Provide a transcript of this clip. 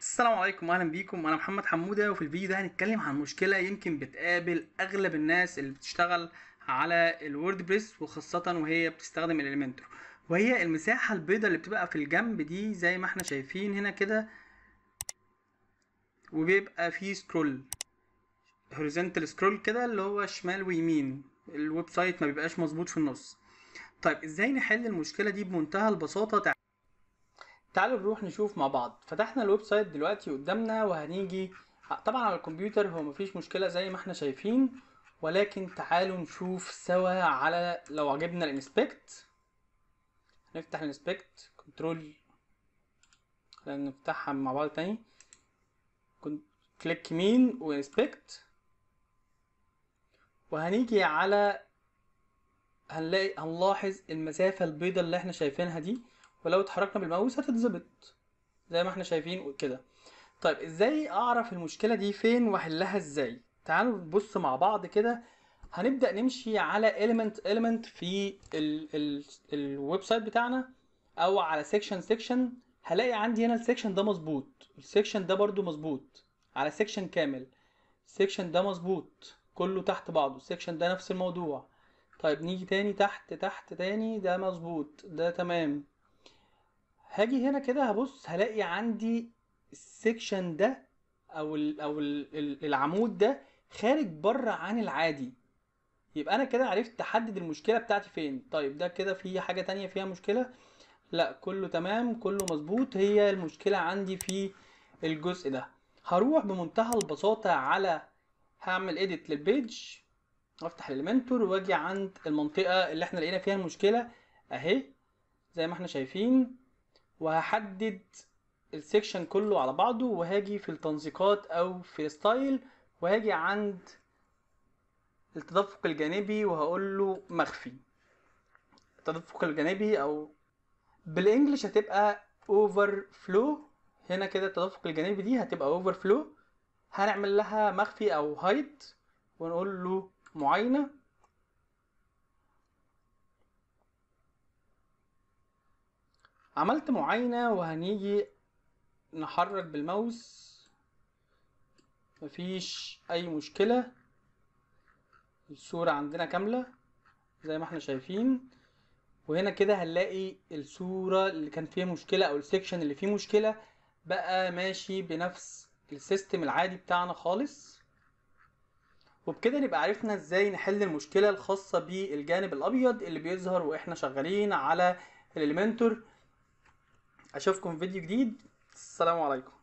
السلام عليكم واهلا بيكم انا محمد حموده وفي الفيديو ده هنتكلم عن مشكله يمكن بتقابل اغلب الناس اللي بتشتغل على الووردبريس وخاصه وهي بتستخدم الاليمنتور وهي المساحه البيضاء اللي بتبقى في الجنب دي زي ما احنا شايفين هنا كده وبيبقى فيه سكرول هوريزونتال سكرول كده اللي هو شمال ويمين الويب سايت ما بيبقاش مظبوط في النص طيب ازاي نحل المشكله دي بمنتهى البساطه تعالوا نروح نشوف مع بعض فتحنا الويب سايت دلوقتي قدامنا وهنيجي طبعا على الكمبيوتر هو مفيش مشكلة زي ما احنا شايفين ولكن تعالوا نشوف سوا على لو عجبنا الانسبكت هنفتح الانسبكت كنترول خلينا نفتحها مع بعض تاني كليك يمين وانسبكت وهنيجي على هنلاقي هنلاحظ المسافة البيضاء اللي احنا شايفينها دي ولو اتحركنا بالماوس هتتظبط زي ما احنا شايفين كده طيب ازاي اعرف المشكله دي فين واحلها ازاي تعالوا نبص مع بعض كده هنبدا نمشي على element element في الويب سايت بتاعنا او على section section هلاقي عندي هنا السكشن ده مظبوط السكشن ده برده مظبوط على سكشن كامل السكشن ده مظبوط كله تحت بعضه السكشن ده نفس الموضوع طيب نيجي تاني تحت تحت تاني ده مظبوط ده تمام هاجي هنا كده هبص هلاقي عندي السكشن ده او الـ او الـ العمود ده خارج بره عن العادي يبقى انا كده عرفت احدد المشكله بتاعتي فين طيب ده كده في حاجه تانية فيها مشكله لا كله تمام كله مظبوط هي المشكله عندي في الجزء ده هروح بمنتهى البساطه على هعمل اديت للبيج وافتح الاليمنتور واجي عند المنطقه اللي احنا لقينا فيها المشكله اهي زي ما احنا شايفين وهحدد السكشن كله على بعضه وهاجي في التنسيقات او في ستايل وهاجي عند التدفق الجانبي وهقول له مخفي التدفق الجانبي او بالانجلش هتبقى اوفر فلو هنا كده التدفق الجانبي دي هتبقى اوفر فلو هنعمل لها مخفي او هايد ونقول له معينه عملت معاينة وهنيجي نحرك بالماوس مفيش أي مشكلة الصورة عندنا كاملة زي ما احنا شايفين وهنا كده هنلاقي الصورة اللي كان فيها مشكلة أو السكشن اللي فيه مشكلة بقى ماشي بنفس السيستم العادي بتاعنا خالص وبكده نبقى عرفنا ازاي نحل المشكلة الخاصة بالجانب الأبيض اللي بيظهر واحنا شغالين على الإليمنتور اشوفكم في فيديو جديد السلام عليكم